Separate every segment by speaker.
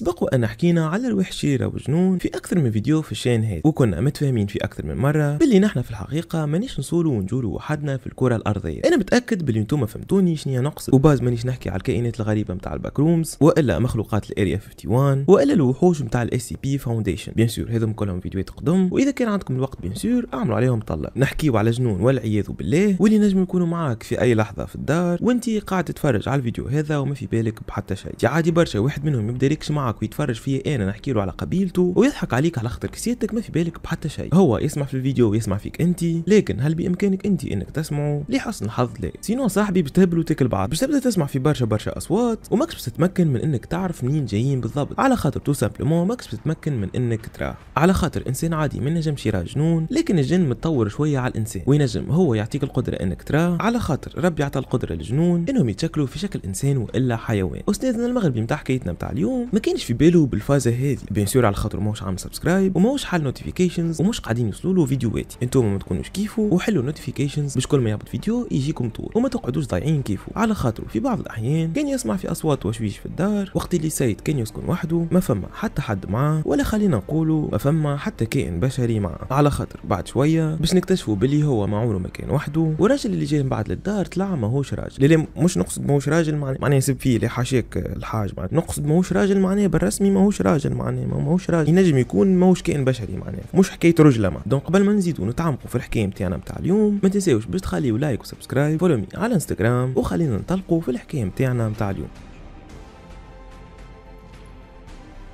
Speaker 1: سبق وأن حكينا على الوحش وجنون في أكثر من فيديو في الشين هذا وكنا متفاهمين في أكثر من مرة باللي نحن في الحقيقة مانيش نصولو ونجولوا وحدنا في الكرة الأرضية أنا متأكد باللي نتوما فهمتوني شنو نقصد وباز مانيش نحكي على الكائنات الغريبة متاع الباك رومز وإلا مخلوقات الأريا 51 وإلا الوحوش متاع الـ سي بي فاونديشن بيان سور هذم كلهم فيديوهات قدم وإذا كان عندكم الوقت بيان سور أعملوا عليهم طلة نحكيو على جنون والعياذ بالله واللي نجم يكونوا معاك في أي لحظة في الدار وأنت قاعد تتفرج على الفيديو هذا وما في بالك بحتى شيء عادي برشا واحد منهم يبدا معاك معك ويتفرج فيا إيه، انا نحكي له على قبيلته ويضحك عليك على خاطر كسيتك ما في بالك بحتى شيء هو يسمع في الفيديو ويسمع فيك انت لكن هل بامكانك انت انك تسمعه لحسن الحظ لا سينو صاحبي بتهبل وتاكل بعض باش تبدا تسمع في برشا برشا اصوات وماكش بتتمكن من انك تعرف منين جايين بالضبط على خاطر تو سامبلومون ماكش بتتمكن من انك تراه على خاطر انسان عادي ما نجمش يراه جنون لكن الجن متطور شويه على الانسان وينجم هو يعطيك القدره انك تراه على خاطر ربي عطى القدره للجنون انهم يتشكلوا في شكل انسان والا حيوان استاذنا المغربي نتاع حكايتنا نتاع اليوم ما كانش في باله بالفازه هذه بيان سور على خاطر ماهوش عامل سبسكرايب وماهوش حال نوتيفيكيشنز ومش قاعدين يوصلوا له فيديوهات انتم ما تكونوش كيفو وحلوا نوتيفيكيشنز باش كل ما يهبط فيديو يجيكم طول وما تقعدوش ضايعين كيفو على خاطر في بعض الاحيان كان يسمع في اصوات وشويش في الدار وقت اللي سيد كان يسكن وحده ما فما حتى حد معاه ولا خلينا نقولوا ما فما حتى كائن بشري معاه على خاطر بعد شويه باش نكتشفوا باللي هو ما عمره ما كان وحده والراجل اللي جاي من بعد للدار طلع ماهوش راجل لا مش نقصد ماهوش راجل معناه معناه يسب فيه اللي حاشاك الحاج معناه نقصد ماهوش راجل معناه بالرسمي ماهوش راجل معناه ماهوش راجل ينجم يكون ماهوش كائن بشري معناه مش حكايه رجله معناه دونك قبل ما نزيدو نتعمقوا في الحكايه نتاعنا نتاع اليوم ما تنساوش باش تخليوا لايك وسبسكرايب فولو على انستغرام وخلينا ننطلقوا في الحكايه نتاعنا نتاع اليوم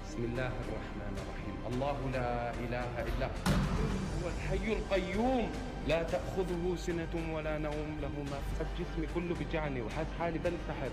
Speaker 1: بسم الله الرحمن الرحيم الله لا اله الا هو الحي القيوم لا تأخذه سنة ولا نوم له ما في الجسم كله بجعني وحد حالي بنسحب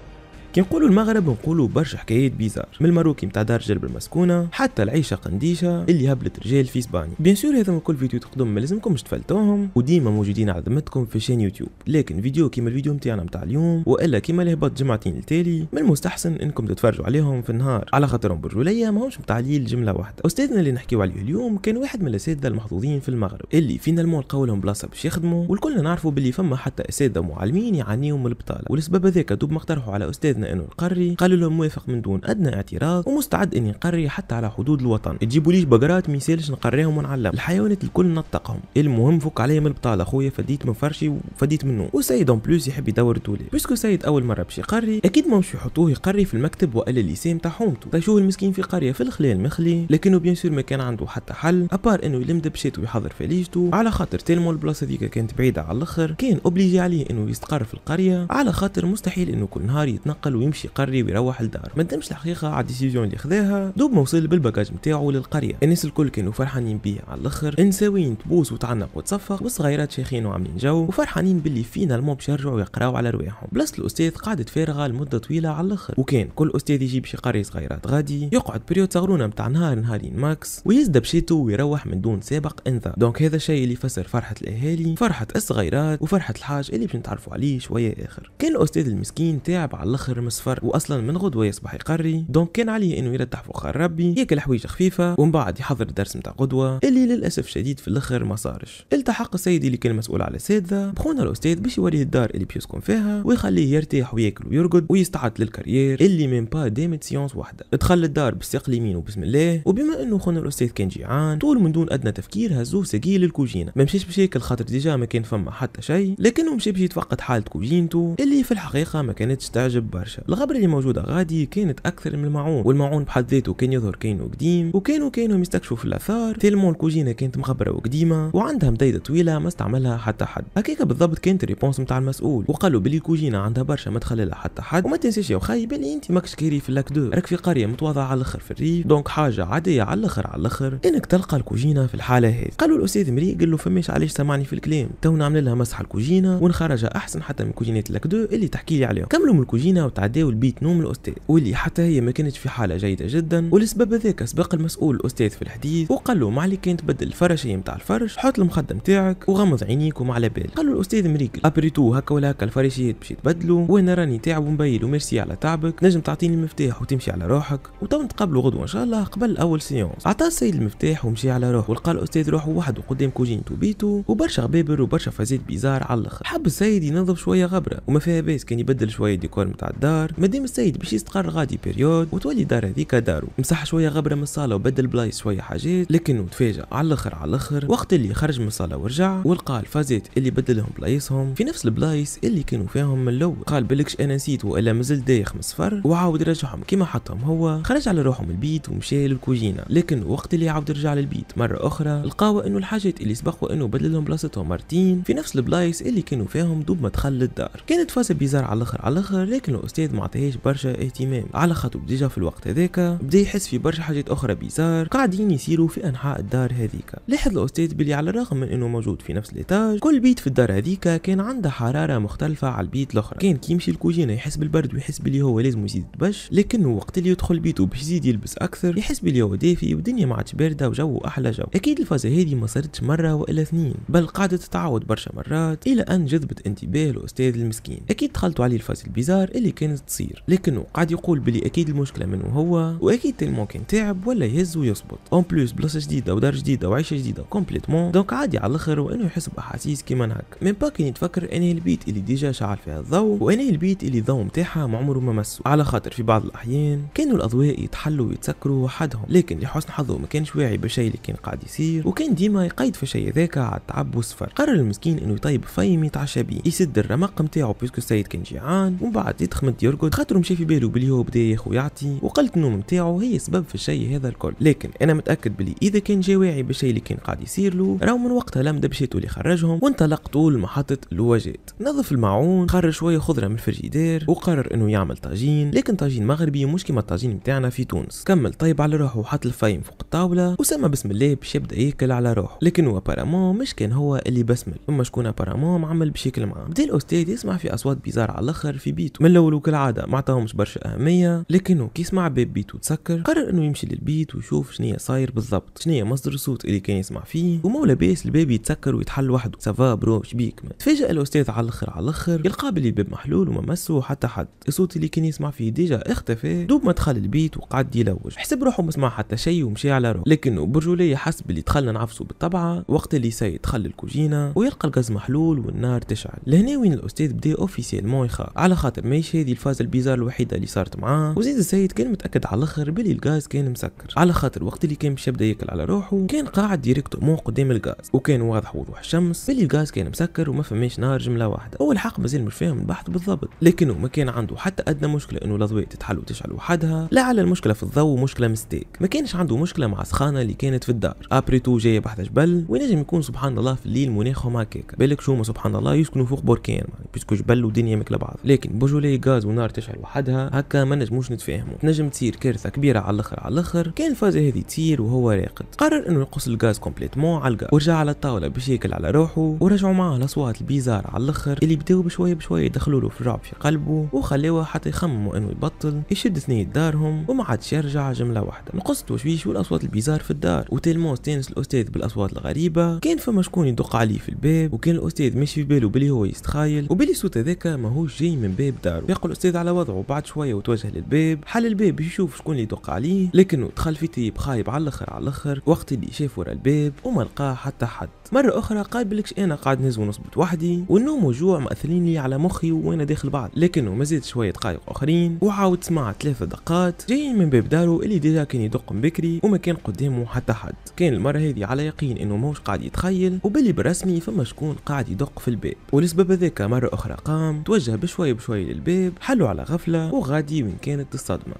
Speaker 1: كي نقولوا المغرب نقولوا برشا حكايات بيزار من المروكي نتاع دار جلب المسكونه حتى العيشه قنديشه اللي هبلت رجال في اسبانيا بيان سور هذا كل فيديو تقدم ما لازمكمش تفلتوهم وديما موجودين على ذمتكم في شين يوتيوب لكن فيديو كيما الفيديو نتاعنا نتاع اليوم والا كيما اللي هبط جمعتين التالي من المستحسن انكم تتفرجوا عليهم في النهار على خاطرهم برجوليه ماهمش نتاع ليل جمله واحده استاذنا اللي نحكيو عليه اليوم كان واحد من الاساتذه المحظوظين في المغرب اللي فينا المول قولهم بلاصه باش يخدموا والكلنا نعرفوا باللي فما حتى اساتذه ومعلمين يعانيهم من البطاله والسبب هذاك دوب ما على استاذ أدنى أنه يقري قالوا لهم موافق من دون أدنى اعتراض ومستعد أني نقري حتى على حدود الوطن تجيبوا ليش بقرات ما يسالش نقريهم ونعلم الحيوانات الكل نطقهم المهم فك عليا من البطالة خويا فديت من فرشي وفديت منه وسيد اون بلوس يحب يدور تولي بيسكو سيد أول مرة باش يقري أكيد ما مش يحطوه يقري في المكتب والا الليسي نتاع حومته طيشوه المسكين في قرية في الخلال مخلي لكنه بيان سور ما كان عنده حتى حل أبار أنه يلم دبشيت ويحضر فليجته على خاطر تيلمو البلاصة ذيكا كانت بعيدة على الآخر كان أوبليجي عليه أنه يستقر في القرية على خاطر مستحيل أنه كل نهار يتنقل يتنقل ويمشي قري ويروح لدار ما ندمش الحقيقه على الديسيزيون اللي خذاها دوب ما وصل بالباكاج نتاعو للقريه الناس الكل كانوا فرحانين بيه على الاخر انساوين تبوس وتعنق وتصفق والصغيرات شيخين وعاملين جو وفرحانين باللي فينالمون المو يرجعوا يقراو على رواحهم بلاصه الاستاذ قعدت فارغه لمده طويله على الاخر وكان كل استاذ يجيب شي قري صغيرات غادي يقعد بريود صغرونه نتاع نهار نهارين ماكس ويزد بشيتو ويروح من دون سابق انذار دونك هذا الشيء اللي يفسر فرحه الاهالي فرحه الصغيرات وفرحه الحاج اللي باش نتعرفوا عليه شويه اخر كان الاستاذ المسكين تعب على الاخر يحرم واصلا من غدوه يصبح يقري دونك كان عليه انه يرتاح فخار ربي ياكل حويجه خفيفه ومن بعد يحضر الدرس نتاع غدوه اللي للاسف شديد في الاخر ما صارش التحق السيد اللي كان مسؤول على الاساتذه بخونا الاستاذ باش يوريه الدار اللي بيسكن فيها ويخليه يرتاح وياكل ويرقد ويستعد للكارير اللي ميم با دامت سيونس واحده دخل الدار بالساق اليمين وبسم الله وبما انه خونا الاستاذ كان جيعان طول من دون ادنى تفكير هزوه سجيل للكوجينه ما مشاش باش ياكل خاطر ديجا ما كان فما حتى شيء لكنه مشى باش يتفقد حاله كوجينته اللي في الحقيقه ما كانتش تعجب برشا برشا الغبر اللي موجوده غادي كانت اكثر من الماعون والمعون بحد ذاته كان يظهر كانه قديم وكانوا كانوا يستكشفوا في الاثار تيلمون الكوجينه كانت مغبره وقديمه وعندها مدايده طويله ما استعملها حتى حد هكاك بالضبط كانت الريبونس نتاع المسؤول وقالوا بلي الكوجينه عندها برشا ما تخللها حتى حد وما تنساش يا خاي بلي انت ماكش كيري في لاك دو راك في قريه متواضعه على الاخر في الريف دونك حاجه عاديه على الاخر على الاخر انك تلقى الكوجينه في الحاله هذه قالوا الاستاذ مري قال له فماش علاش سمعني في الكلام تو نعمل لها مسح الكوجينه ونخرجها احسن حتى من كوجينات لاك دو اللي تحكي لي عليهم كملوا من الكوجينه تعداو البيت نوم الاستاذ واللي حتى هي ما كانت في حاله جيده جدا والسبب هذاك سبق المسؤول الاستاذ في الحديث وقال له معلي كان تبدل الفراشيه نتاع الفرش حط المخده نتاعك وغمض عينيك وما على بالك قال له الاستاذ مريكل ابريتو هكا ولا هكا الفراشيات باش يتبدلوا وانا راني تعب ومبيل وميرسي على تعبك نجم تعطيني المفتاح وتمشي على روحك وتو نتقابلوا غدوه ان شاء الله قبل اول سيونس عطى السيد المفتاح ومشي على روحه ولقى الاستاذ روحه وحده قدام كوجينتو بيتو وبرشا غبابر وبرشا فازات بيزار على الاخر حب السيد ينظف شويه غبره وما فيها باس كان يبدل شويه ديكور نتاع الدار مادام السيد باش يستقر غادي بيريود وتولي دار هذيك دارو مسح شويه غبره من الصاله وبدل بلايص شويه حاجات لكنه تفاجأ على الاخر على الاخر وقت اللي خرج من الصاله ورجع ولقى الفازات اللي بدلهم بلايصهم في نفس البلايص اللي كانوا فيهم من الاول قال بالكش انا نسيت والا مازلت دايخ من الصفر وعاود رجعهم كيما حطهم هو خرج على روحه من البيت ومشى للكوجينه لكن وقت اللي عاود رجع للبيت مره اخرى لقاو انه الحاجات اللي سبقوا انه بدلهم بلاصتهم مرتين في نفس البلايص اللي كانوا فيهم دوب ما دخل للدار كانت فازة بيزار على الاخر على الاخر لكن الاستاذ ما عطاهاش برشا اهتمام على خاطر ديجا في الوقت هذاك بدا يحس في برشا حاجات اخرى بيزار قاعدين يسيروا في انحاء الدار هذيك لاحظ الاستاذ بلي على الرغم من انه موجود في نفس الاتاج كل بيت في الدار هذيك كان عنده حراره مختلفه على البيت الاخرى كان كي يمشي الكوجينه يحس بالبرد ويحس بلي هو لازم يزيد تبش لكن وقت اللي يدخل بيته باش يزيد يلبس اكثر يحس بلي هو دافي والدنيا ما عادش بارده وجو احلى جو اكيد الفازه هذه ما صارتش مره والا اثنين بل قاعده تتعود برشا مرات الى ان جذبت انتباه الاستاذ المسكين اكيد دخلتوا عليه الفاز البيزار اللي كانت تصير لكنه قاعد يقول بلي اكيد المشكله منه هو واكيد ممكن تعب ولا يهز ويصبط اون بلوس بلاصه جديده ودار جديده وعيشه جديده كومبليتمون دونك عادي على الاخر وانه يحس باحاسيس كيما هكا ميم با كي يتفكر ان البيت اللي ديجا شعل فيها الضوء وان البيت اللي الضوء نتاعها ما عمره ما مسو على خاطر في بعض الاحيان كانوا الاضواء يتحلوا ويتسكروا وحدهم لكن لحسن حظه ما كانش واعي بشيء اللي كان قاعد يصير وكان ديما يقيد في شيء ذاك على التعب والسفر قرر المسكين انه يطيب فيم يتعشى بيه يسد الرمق نتاعو بيسكو السيد كان جيعان ومن بعد يدخل مد يرقد خاطر مشى في باله بلي هو بدا ياخو يعطي وقلة النوم نتاعو هي سبب في الشيء هذا الكل لكن انا متاكد بلي اذا كان جا واعي بالشيء اللي كان قاعد يصير له راهو من وقتها لم دبشيتو اللي خرجهم وانطلق طول محطة الواجات نظف المعون خرج شوية خضرة من الفريجيدير وقرر انه يعمل طاجين لكن طاجين مغربي مش كيما الطاجين نتاعنا في تونس كمل طيب على روحه وحط الفايم فوق الطاولة وسمى بسم الله باش يبدا ياكل على روحه لكن هو بارامون مش كان هو اللي بسمل ثم شكون بارامون عمل بشكل معاه بدا الاستاذ يسمع في اصوات بيزار على الاخر في بيته من الاول وكالعادة ما عطاهمش برشا أهمية لكنه كي سمع باب بيته تسكر قرر إنه يمشي للبيت ويشوف شنيا صاير بالضبط شنيا مصدر الصوت اللي كان يسمع فيه ومو لاباس الباب يتسكر ويتحل وحده سافا برو شبيك ما تفاجأ الأستاذ على الآخر على الآخر يلقى باللي الباب محلول وما مسه حتى حد الصوت اللي كان يسمع فيه ديجا اختفى دوب ما دخل البيت وقعد يلوج حسب روحه ما سمع حتى شيء ومشي على روحه لكنه برجولية حس باللي دخلنا نعفسه بالطبعة وقت اللي ساي دخل الكوجينة ويلقى الغاز محلول والنار تشعل لهنا وين الأستاذ بدا أوفيسيلمون يخاف على خاطر ماهيش هذه هذه الفازة البيزار الوحيدة اللي صارت معاه وزيد السيد كان متأكد على الاخر بلي الغاز كان مسكر على خاطر وقت اللي كان باش يبدا ياكل على روحه كان قاعد ديريكتومون قدام الغاز وكان واضح وضوح الشمس بلي الغاز كان مسكر وما فماش نار جملة واحدة هو الحق مازال مش فاهم البحث بالضبط لكنه ما كان عنده حتى ادنى مشكلة انه الاضواء تتحل وتشعل وحدها لا على المشكلة في الضوء مشكلة مستيك ما كانش عنده مشكلة مع سخانة اللي كانت في الدار ابريتو جاية بحث جبل وينجم يكون سبحان الله في الليل مناخهم هكاك بالك ما سبحان الله يسكنوا فوق بركان بيسكو جبل ودنيا مكلا بعض لكن بوجولي غاز غاز ونار تشعل وحدها هكا ما نجموش نتفاهموا تنجم تصير كارثه كبيره على الاخر على الاخر كان الفازه هذه تصير وهو راقد قرر انه يقص الغاز كومبليتمون على الغاز ورجع على الطاوله باش ياكل على روحه ورجعوا معاه الاصوات البيزار على الاخر اللي بداو بشويه بشويه يدخلوا له في الرعب في قلبه وخلوه حتى يخمموا انه يبطل يشد ثنيه دارهم وما عادش يرجع جمله واحده نقصت وشويش والاصوات البيزار في الدار وتلمو ستانس الاستاذ بالاصوات الغريبه كان فما شكون يدق عليه في الباب وكان الاستاذ ماشي في باله بلي هو يستخايل وبلي الصوت هذاك ماهوش جاي من باب داره يقول الاستاذ على وضعه بعد شويه وتوجه للباب حل الباب باش يشوف شكون اللي يدق عليه لكنه دخل في تيب خايب على الاخر على الاخر وقت اللي شاف ورا الباب وما لقاه حتى حد مره اخرى قال بلكش انا قاعد نهز ونصبت وحدي والنوم والجوع مأثرين لي على مخي وانا داخل بعض لكنه مزيد شويه دقائق اخرين وعاود سمع ثلاثه دقات جايين من باب دارو اللي ديجا كان يدق بكري وما كان قدامه حتى حد كان المره هذه على يقين انه موش قاعد يتخيل وباللي بالرسمي فما شكون قاعد يدق في الباب ولسبب هذاك مره اخرى قام توجه بشويه بشويه للباب القارب حلوا على غفلة وغادي وين كانت الصدمة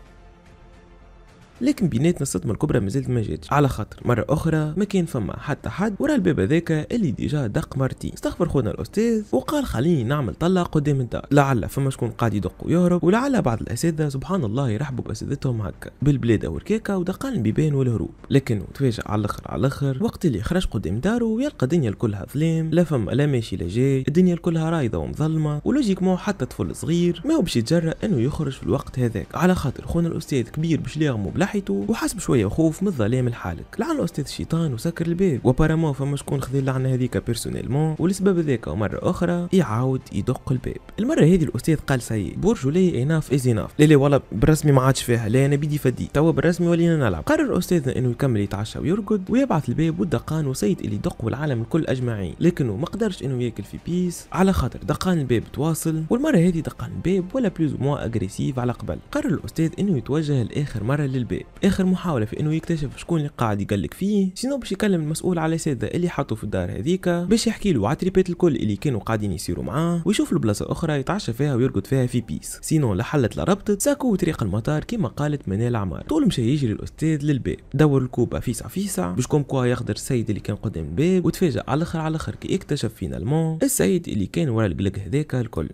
Speaker 1: لكن بيناتنا الصدمه الكبرى مازالت ما جاتش على خاطر مره اخرى ما كان فما حتى حد ورا الباب هذاك اللي ديجا دق مرتين استغفر خونا الاستاذ وقال خليني نعمل طلة قدام الدار لعل فما شكون قاعد يدق ويهرب ولعل بعض الاساتذه سبحان الله يرحبوا باساتذتهم هكا بالبلاد او الكيكه ودقان البيبان والهروب لكن تفاجأ على الاخر على الاخر وقت اللي خرج قدام داره ويلقى الدنيا كلها ظلام لا فما لا ماشي لا جاي الدنيا كلها رايضه ومظلمه ولوجيكمون حتى طفل صغير ما هو باش يتجرأ انه يخرج في الوقت هذاك على خاطر خونا الاستاذ كبير باش ليغمو بلح ناحيته وحاسب شويه خوف من الظلام لحالك لعنه استاذ الشيطان وسكر الباب وبارامو فما شكون خذ اللعنه هذيك بيرسونيلمون والسبب هذاك مره اخرى يعاود يدق الباب المره هذه الاستاذ قال سي لي اناف از اناف لي لا والله بالرسمي ما عادش فيها لا انا بدي فدي توا بالرسمي ولينا نلعب قرر الاستاذ انه يكمل يتعشى ويرقد ويبعث الباب والدقان وسيد اللي دق والعالم الكل اجمعين لكنه ما قدرش انه ياكل في بيس على خاطر دقان الباب تواصل والمره هذه دقان الباب ولا بلوز موا اجريسيف على قبل قرر الاستاذ انه يتوجه لاخر مره للباب اخر محاوله في انه يكتشف شكون اللي قاعد يقلق فيه سينو باش يكلم المسؤول على ساده اللي حطوا في الدار هذيك باش يحكي له على الكل اللي كانوا قاعدين يسيروا معاه ويشوف له بلاصه اخرى يتعشى فيها ويرقد فيها في بيس سينو لا حلت لا ربطت ساكو طريق المطار كما قالت منال عمار طول مشى يجري الاستاذ للباب دور الكوبا فيسع فيسع باش كوم كوا يخضر السيد اللي كان قدام الباب وتفاجأ على الاخر على الاخر كي اكتشف فينالمون السيد اللي كان ورا القلق هذاك الكل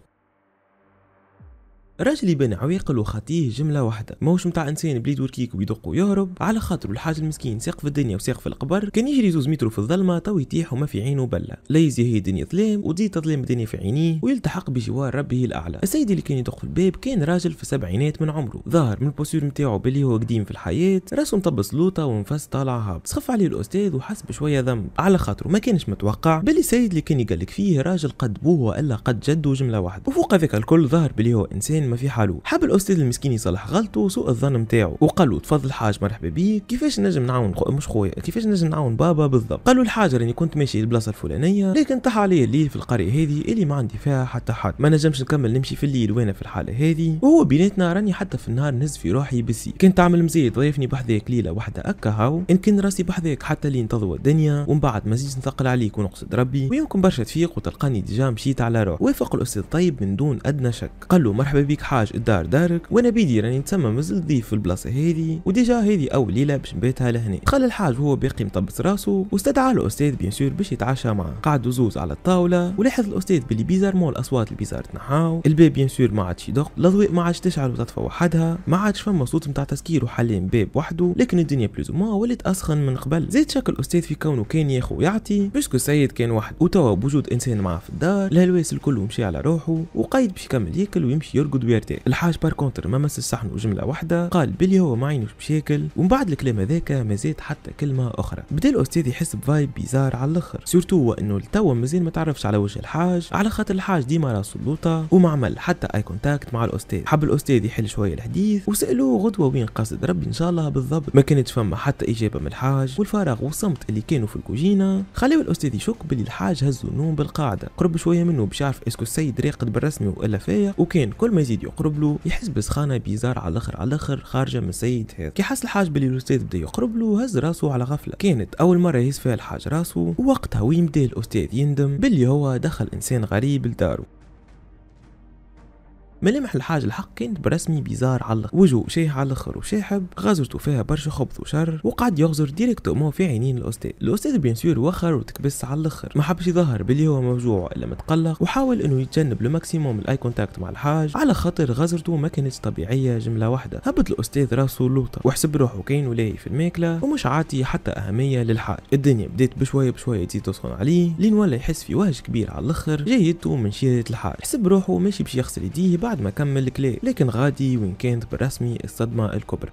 Speaker 1: راجل يبان عواقل وخطيه جمله واحده ماهوش متاع انسان بليد وركيك ويدق ويهرب على خاطر الحاج المسكين ساق في الدنيا وساق في القبر كان يجري زوز متر في الظلمه تو يطيح وما في عينه بله لا هي الدنيا ظلام وتزيد تظلم الدنيا في عينيه ويلتحق بجوار ربه الاعلى السيد اللي كان يدق في الباب كان راجل في السبعينات من عمره ظهر من البوسور نتاعو باللي هو قديم في الحياه راسه مطبس لوطه ونفس طالع هاب سخف عليه الاستاذ وحس بشويه ذنب على خاطره ما كانش متوقع بلي السيد اللي كان يقلك فيه راجل قد بوه والا قد جده جمله واحده وفوق هذاك الكل ظهر بلي هو انسان ما في حلو حب الاستاذ المسكين يصلح غلطه وسوء الظن نتاعو وقال له تفضل حاج مرحبا بيك كيفاش نجم نعاون خو... مش خويا كيفاش نجم نعاون بابا بالضبط قال له الحاج راني كنت ماشي للبلاصه الفلانيه لكن طاح عليا الليل في القريه هذه اللي ما عندي فيها حتى حد ما نجمش نكمل نمشي في الليل وانا في الحاله هذه وهو بيناتنا راني حتى في النهار نهز في روحي بسي كنت تعمل مزيد ضيفني بحذاك ليله واحده اكا هاو ان كان راسي بحذاك حتى لين تضوى الدنيا ومن بعد ما نثقل عليك ونقصد ربي ويمكن برشا تفيق وتلقاني ديجا مشيت على روح وافق الاستاذ طيب من دون ادنى شك قال له مرحبا يجيك حاج الدار دارك وانا بيدي راني تما مازلت ضيف في البلاصه هذه وديجا هذه اول ليله باش نبيتها لهنا دخل الحاج وهو باقي مطبس راسه واستدعى الاستاذ بيان سور باش يتعشى معاه قعدوا زوز على الطاوله ولاحظ الاستاذ بلي بيزارمون الاصوات اللي بيزار تنحاو الباب بيان سور ما عادش يدق الاضواء ما عادش تشعل وتطفى وحدها ما عادش فما صوت نتاع تسكير وحلين باب وحده لكن الدنيا بلوز ما ولات اسخن من قبل زاد شكل الاستاذ في كونه كان ياخو ويعطي باسكو السيد كان واحد وتوا بوجود انسان معاه في الدار الهلواس الكل ومشي على روحه وقايد باش يكمل ياكل ويمشي يرقد دويرتي الحاج بار كونتر ما مس الصحن وجمله واحده قال بلي هو ما عينوش بشكل ومن بعد الكلام هذاك ما زاد حتى كلمه اخرى بدا الاستاذ يحس بفايب بيزار على الاخر سورتو هو انه لتوا مازال ما تعرفش على وجه الحاج على خاطر الحاج ديما راسه سلطة وما عمل حتى اي كونتاكت مع الاستاذ حب الاستاذ يحل شويه الحديث وسالوه غدوه وين قصد ربي ان شاء الله بالضبط ما كانت فما حتى اجابه من الحاج والفراغ والصمت اللي كانوا في الكوجينه خلاو الاستاذ يشك باللي الحاج هزو النوم بالقاعده قرب شويه منه باش يعرف اسكو السيد راقد بالرسمي والا فايق وكان كل ما يزيد يزيد يقرب له يحس بسخانه بيزار على الاخر على الاخر خارجه من سيد هذا كي حس الحاج بلي الاستاذ بدا يقرب له هز راسه على غفله كانت اول مره يهز فيها الحاج راسه ووقتها وين بدا الاستاذ يندم بلي هو دخل انسان غريب لداره ملامح الحاج الحق كانت برسمي بيزار على وجهه شاه على الاخر وشاحب غزرته فيها برشا خبث وشر وقعد يغزر ديريكتومون في عينين الاستاذ الاستاذ بيان سور وخر وتكبس على الاخر ما حبش يظهر بلي هو موجوع الا متقلق وحاول انه يتجنب ماكسيموم الاي كونتاكت مع الحاج على خاطر غزرته ما كانتش طبيعيه جمله واحده هبط الاستاذ راسه لوطه وحسب روحه كاين ولاي في الماكله ومش عاطي حتى اهميه للحاج الدنيا بدات بشويه بشويه تزيد تسخن عليه لين ولا يحس في وهج كبير على الاخر جايته من شيره الحاج حسب روحه ماشي باش يغسل يديه بعد ما كمل الكلي لكن غادي وين كانت بالرسمي الصدمة الكبرى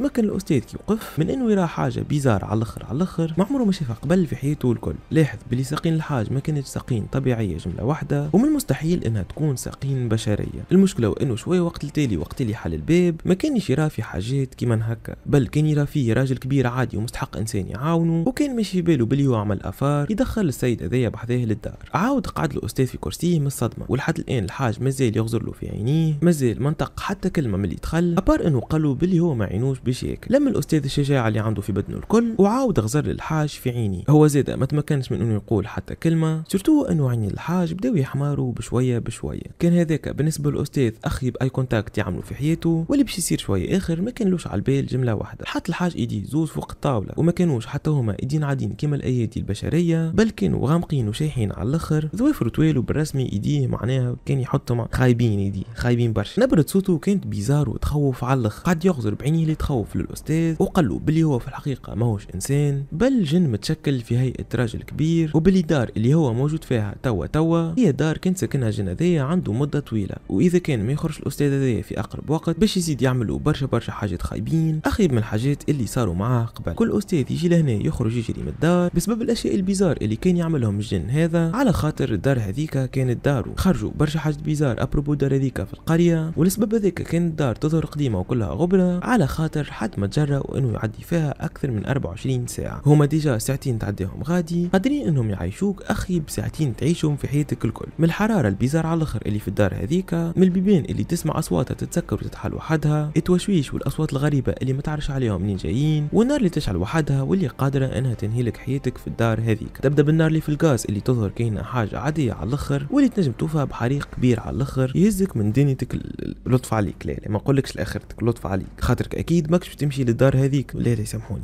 Speaker 1: تمكن الاستاذ كي وقف من انه يرى حاجه بيزار على الاخر على الاخر ما عمره ما شافها قبل في حياته الكل لاحظ بلي ساقين الحاج ما كانتش ساقين طبيعيه جمله واحده ومن المستحيل انها تكون ساقين بشريه المشكله وانه شويه وقت التالي وقت اللي حل الباب ما كانش يرى في حاجات كيما هكا بل كان يرى فيه راجل كبير عادي ومستحق انسان يعاونه وكان ماشي في باله بلي هو عمل افار يدخل السيد هذايا بحذاه للدار عاود قعد الاستاذ في كرسيه من الصدمه ولحد الان الحاج مازال يغزر له في عينيه مازال منطق حتى كلمه من اللي دخل ابار انه قالوا بلي هو ما عينوش بشيك لما الاستاذ الشجاع اللي عنده في بدنه الكل وعاود غزر الحاج في عيني هو زاد ما تمكنش من انه يقول حتى كلمه سورتو انه عيني الحاج بداو يحمروا بشويه بشويه كان هذاك بالنسبه للاستاذ اخيب اي كونتاكت يعملوا في حياته واللي باش يصير شويه اخر ما كانلوش على البال جمله واحده حط الحاج ايدي زوز فوق الطاوله وما كانوش حتى هما ايدين عادين كما الايادي البشريه بل كانوا غامقين وشايحين على الاخر ضوافر طويل وبالرسمي ايديه معناها كان يحطهم خايبين ايديه خايبين برشا نبره صوته كانت بيزار وتخوف على الاخر قعد يغزر بعينيه اللي تخوف خوف للاستاذ له بلي هو في الحقيقه ماهوش انسان بل جن متشكل في هيئه راجل كبير وبلي دار اللي هو موجود فيها توا توا هي دار كان ساكنها جن هذايا عنده مده طويله واذا كان ما يخرج الاستاذ هذايا في اقرب وقت باش يزيد يعملوا برشا برشا حاجات خايبين اخيب من الحاجات اللي صاروا معاه قبل كل استاذ يجي لهنا يخرج يجري من الدار بسبب الاشياء البيزار اللي كان يعملهم الجن هذا على خاطر الدار هذيك كانت داره خرجوا برشا حاجات بيزار ابروبو الدار هذيك في القريه والسبب هذاك كانت الدار تظهر قديمه وكلها غبره على خاطر الجزر حد ما تجرأوا انه يعدي فيها اكثر من 24 ساعه هما ديجا ساعتين تعديهم غادي قادرين انهم يعيشوك اخي بساعتين تعيشهم في حياتك الكل من الحراره البيزار على الاخر اللي في الدار هذيك من البيبان اللي تسمع اصواتها تتسكر وتتحل وحدها التوشويش والاصوات الغريبه اللي ما تعرفش عليهم منين جايين والنار اللي تشعل وحدها واللي قادره انها تنهي لك حياتك في الدار هذيك تبدا بالنار اللي في الغاز اللي تظهر كاينه حاجه عاديه على الاخر واللي تنجم توفها بحريق كبير على الاخر يهزك من دنيتك لطف عليك لا ما نقولكش لاخرتك لطف عليك خاطرك اكيد ماكش تمشي للدار هذيك لا لا سامحوني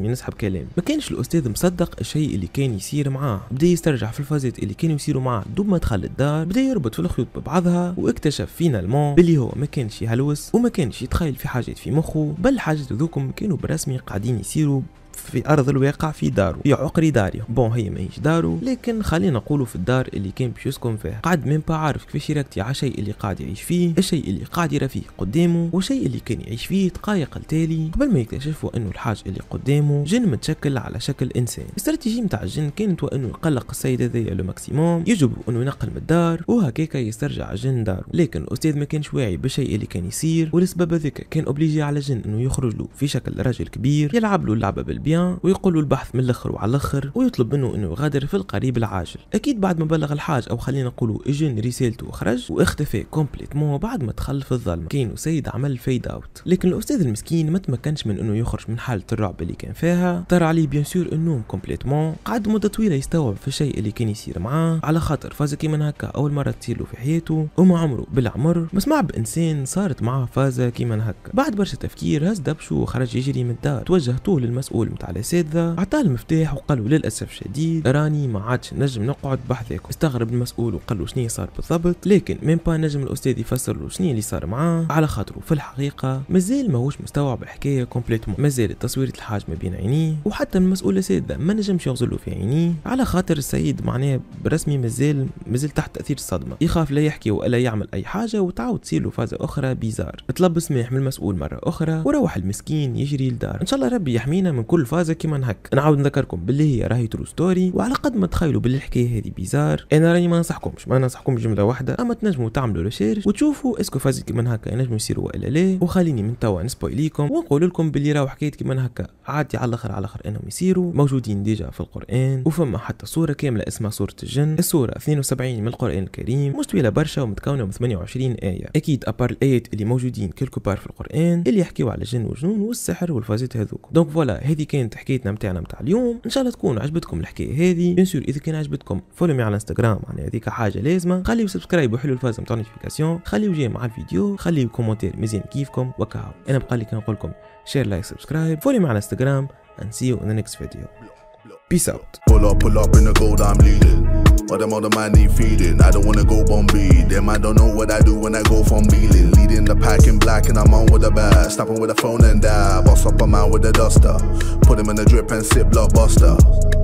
Speaker 1: نسحب كلامي ما كانش الاستاذ مصدق الشيء اللي كان يصير معاه بدا يسترجع في الفازات اللي كانوا يصيروا معاه دوب ما دخل الدار بدا يربط في الخيوط ببعضها واكتشف فينالمون بلي هو ما كانش يهلوس وما كانش يتخيل في حاجات في مخه بل حاجات ذوكم كانوا برسمي قاعدين يصيروا في ارض الواقع في دارو في عقري داري بون هي ماهيش دارو لكن خلينا نقولوا في الدار اللي كان باش يسكن فيها قعد من با عارف كيفاش يركتي على الشيء اللي قاعد يعيش فيه الشيء اللي قاعد يرى فيه قدامه والشيء اللي كان يعيش فيه دقائق التالي قبل ما يكتشفوا انه الحاج اللي قدامه جن متشكل على شكل انسان الاستراتيجيه نتاع الجن كانت انه يقلق السيد هذايا لو ماكسيموم يجب انه ينقل من الدار وهكاك يسترجع الجن دارو لكن الاستاذ ما كانش واعي بالشيء اللي كان يصير والسبب هذاك كان اوبليجي على الجن انه يخرج له في شكل رجل كبير يلعب له اللعبه بيان ويقول البحث من الاخر وعلى الاخر ويطلب منه انه يغادر في القريب العاجل اكيد بعد ما بلغ الحاج او خلينا نقولوا اجن رسالته وخرج واختفى كومبليتمون بعد ما دخل في الظلمه كاين وسيد عمل فيد اوت لكن الاستاذ المسكين ما تمكنش من انه يخرج من حاله الرعب اللي كان فيها طار عليه بيان سور النوم كومبليتمون قعد مده طويله يستوعب في الشيء اللي كان يصير معاه على خاطر كي كيما هكا اول مره تصير له في حياته وما عمره بالعمر مسمع بانسان صارت معاه فازة كيما هكا بعد برشا تفكير هز دبشو وخرج يجري من الدار توجه طول المسؤول تعلمت على اساتذه عطاه المفتاح وقال له للاسف شديد راني ما عادش نجم نقعد بحذاك استغرب المسؤول وقال له شنو صار بالضبط لكن ميم با نجم الاستاذ يفسر له شنو اللي صار معاه على خاطره في الحقيقه مازال ماهوش مستوعب الحكايه كومبليتوم مازال تصويرة الحاج ما بين عينيه وحتى المسؤول الاساتذه ما نجمش يغزل في عينيه على خاطر السيد معناه برسمي مازال مازال تحت تاثير الصدمه يخاف لا يحكي ولا يعمل اي حاجه وتعاود تصير له فازه اخرى بيزار طلب سماح من المسؤول مره اخرى وروح المسكين يجري لدار ان شاء الله ربي يحمينا من كل الفازة كيما نهك نعاود نذكركم باللي هي راهي ترو ستوري وعلى قد ما تخيلوا باللي الحكايه هذه بيزار انا راني ما ننصحكمش ما ننصحكمش جمله واحده اما تنجموا تعملوا ريسيرش وتشوفوا اسكو فازة كيما هكا ينجموا يصيروا ولا لا وخليني من توا نسبوي ليكم ونقول لكم باللي راهو حكايه كيما هكا عادي على الاخر على الاخر انهم يصيروا موجودين ديجا في القران وفما حتى صوره كامله اسمها سوره الجن السوره 72 من القران الكريم مش طويله برشا ومتكونه من 28 ايه اكيد ابار الايات اللي موجودين كلكو بار في القران اللي يحكيو على الجن والجنون والسحر والفازات هذوك دونك فوالا هذه كانت حكايتنا نتاعنا نعم نتاع اليوم ان شاء الله تكون عجبتكم الحكايه هذه بيان سور اذا كان عجبتكم فولو على انستغرام يعني هذيك حاجه لازمه خليو سبسكرايب وحلو الفاز نتاع النوتيفيكاسيون خليو جاي مع الفيديو خليو كومونتير مزيان كيفكم وكاو انا بقالي كنقول لكم شير لايك سبسكرايب فولو على انستغرام ان سي يو ان ذا نيكست فيديو Peace out. Pull up, pull up in the gold, I'm leading. All them other man need feeding. I don't wanna go Bombay. Them I don't know what I do when I go from Beeling. Leading the pack in black and I'm on with the bag. Snapping with a phone and die. Boss up a man with a duster. Put him in the drip and sip blockbuster.